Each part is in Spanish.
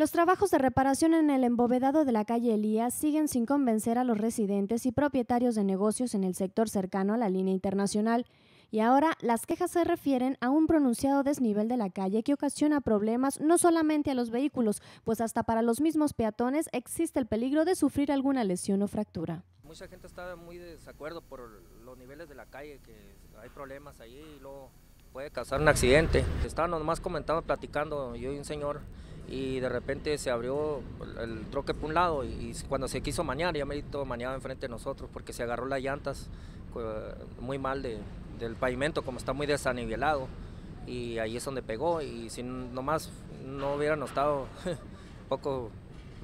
Los trabajos de reparación en el embovedado de la calle Elías siguen sin convencer a los residentes y propietarios de negocios en el sector cercano a la línea internacional. Y ahora las quejas se refieren a un pronunciado desnivel de la calle que ocasiona problemas no solamente a los vehículos, pues hasta para los mismos peatones existe el peligro de sufrir alguna lesión o fractura. Mucha gente está muy de desacuerdo por los niveles de la calle, que hay problemas ahí y luego puede causar un accidente. Estaban más comentando, platicando yo y un señor y de repente se abrió el troque por un lado y, cuando se quiso mañar, ya me di todo enfrente de nosotros porque se agarró las llantas muy mal del pavimento, como está muy desanivelado y ahí es donde pegó y si nomás no hubieran estado poco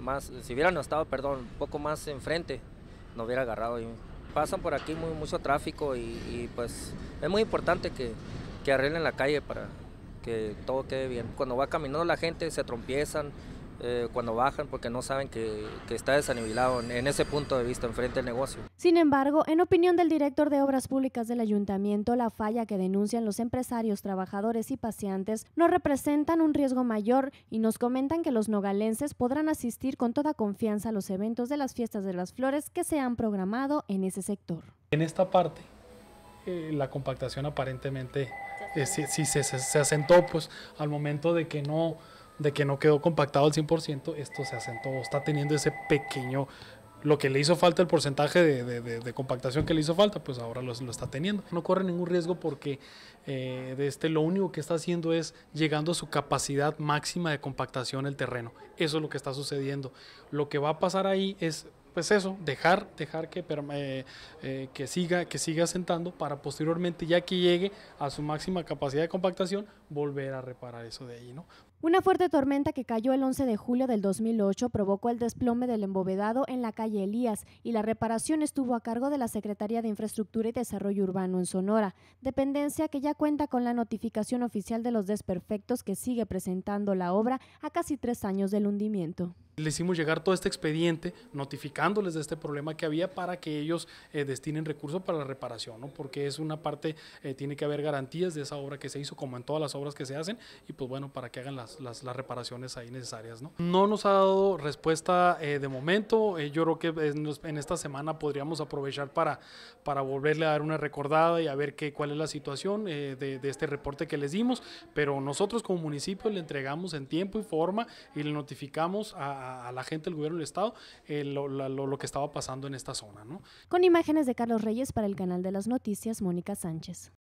más, si hubieran estado, perdón, poco más enfrente, no hubiera agarrado. pasan por aquí mucho tráfico y, pues es muy importante que, que arreglen la calle para, que todo quede bien. Cuando va caminando la gente se trompiezan eh, cuando bajan porque no saben que, está desanivelado en ese punto de vista, enfrente del negocio. Sin embargo, en opinión del director de Obras Públicas del Ayuntamiento, la falla que denuncian los empresarios, trabajadores y pacientes no representan un riesgo mayor y nos comentan que los nogalenses podrán asistir con toda confianza a los eventos de las fiestas de las flores que se han programado en ese sector. En esta parte, eh, la compactación aparentemente si, se, se, se, asentó, pues al momento de que no, de que no quedó compactado al 100%, esto se asentó, está teniendo ese pequeño, lo que le hizo falta, el porcentaje de, compactación que le hizo falta, pues ahora lo, lo está teniendo. No corre ningún riesgo porque eh, de este, lo único que está haciendo es llegando a su capacidad máxima de compactación el terreno. Eso es lo que está sucediendo. Lo que va a pasar ahí es pues eso, dejar, dejar que, eh, eh, que, siga, que siga asentando para posteriormente, ya que llegue a su máxima capacidad de compactación, volver a reparar eso de ahí, ¿no? Una fuerte tormenta que cayó el 11 de julio del 2008 provocó el desplome del embovedado en la calle Elías y la reparación estuvo a cargo de la Secretaría de Infraestructura y Desarrollo Urbano en Sonora, dependencia que ya cuenta con la notificación oficial de los desperfectos que sigue presentando la obra a casi tres años del hundimiento. Le hicimos llegar todo este expediente notificándoles de este problema que había para que ellos eh, destinen recursos para la reparación, ¿no? porque es una parte, eh, tiene que haber garantías de esa obra que se hizo, como en todas las obras que se hacen, y pues bueno, para que hagan las, reparaciones ahí necesarias. ¿no? no nos ha dado respuesta eh, de momento, yo creo que en, esta semana podríamos aprovechar para, para volverle a dar una recordada y a ver qué cuál es la situación de, de este reporte que les dimos, pero nosotros como municipio le entregamos en tiempo y forma y le notificamos a a, la gente, el gobierno del Estado, eh, lo, que estaba pasando en esta zona. Con imágenes de Carlos Reyes para el canal de las noticias, Mónica Sánchez.